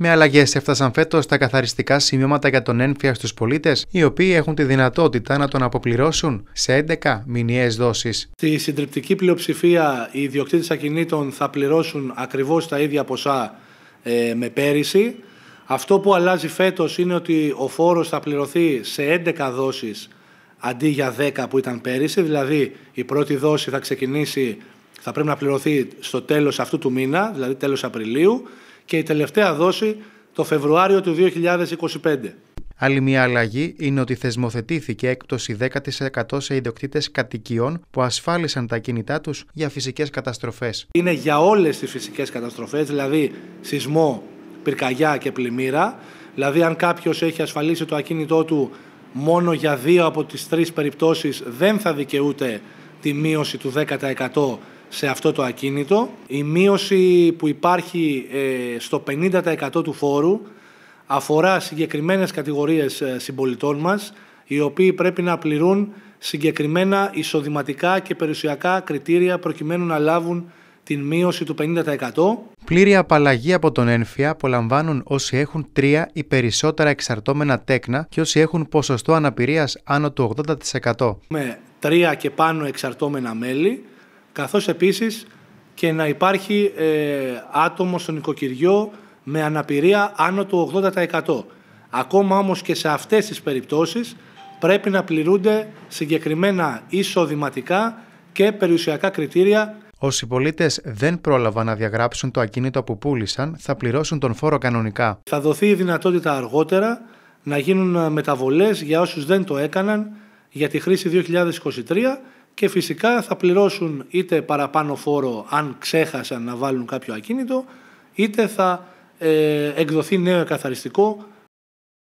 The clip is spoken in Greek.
Με αλλαγές έφτασαν φέτος τα καθαριστικά σημειώματα για τον ένφια στους πολίτες, οι οποίοι έχουν τη δυνατότητα να τον αποπληρώσουν σε 11 μηνιαίες δόσεις. Στη συντριπτική πλειοψηφία, οι ιδιοκτήτες ακινήτων θα πληρώσουν ακριβώς τα ίδια ποσά ε, με πέρυσι. Αυτό που αλλάζει φέτος είναι ότι ο φόρος θα πληρωθεί σε 11 δόσεις αντί για 10 που ήταν πέρυσι. Δηλαδή, η πρώτη δόση θα ξεκινήσει, θα πρέπει να πληρωθεί στο τέλος αυτού του μήνα, δηλαδή τέλος Απριλίου και η τελευταία δόση το Φεβρουάριο του 2025. Άλλη μια αλλαγή είναι ότι θεσμοθετήθηκε έκπτωση 10% σε ιδιοκτήτες κατοικιών που ασφάλισαν τα κινητά τους για φυσικές καταστροφές. Είναι για όλες τις φυσικές καταστροφές, δηλαδή σεισμό, πυρκαγιά και πλημμύρα. Δηλαδή αν κάποιος έχει ασφαλίσει το ακίνητό του μόνο για δύο από τις τρεις περιπτώσεις δεν θα δικαιούται τη μείωση του 10% σε αυτό το ακίνητο. Η μείωση που υπάρχει ε, στο 50% του φόρου αφορά συγκεκριμένες κατηγορίες ε, συμπολιτών μας, οι οποίοι πρέπει να πληρούν συγκεκριμένα εισοδηματικά και περιουσιακά κριτήρια προκειμένου να λάβουν την μείωση του 50%. Πλήρη απαλλαγή από τον ένφια απολαμβάνουν όσοι έχουν τρία ή περισσότερα εξαρτώμενα τέκνα και όσοι έχουν ποσοστό αναπηρίας άνω του 80%. Με τρία και πάνω εξαρτώμενα μέλη, καθώς επίσης και να υπάρχει ε, άτομο στο νοικοκυριό με αναπηρία άνω του 80%. Ακόμα όμως και σε αυτές τις περιπτώσεις πρέπει να πληρούνται συγκεκριμένα εισοδηματικά και περιουσιακά κριτήρια. Όσοι πολίτες δεν πρόλαβαν να διαγράψουν το ακίνητο που πούλησαν, θα πληρώσουν τον φόρο κανονικά. Θα δοθεί η δυνατότητα αργότερα να γίνουν ε, μεταβολές για όσους δεν το έκαναν για τη χρήση 2023 και φυσικά θα πληρώσουν είτε παραπάνω φόρο αν ξέχασαν να βάλουν κάποιο ακίνητο, είτε θα ε, εκδοθεί νέο εκαθαριστικό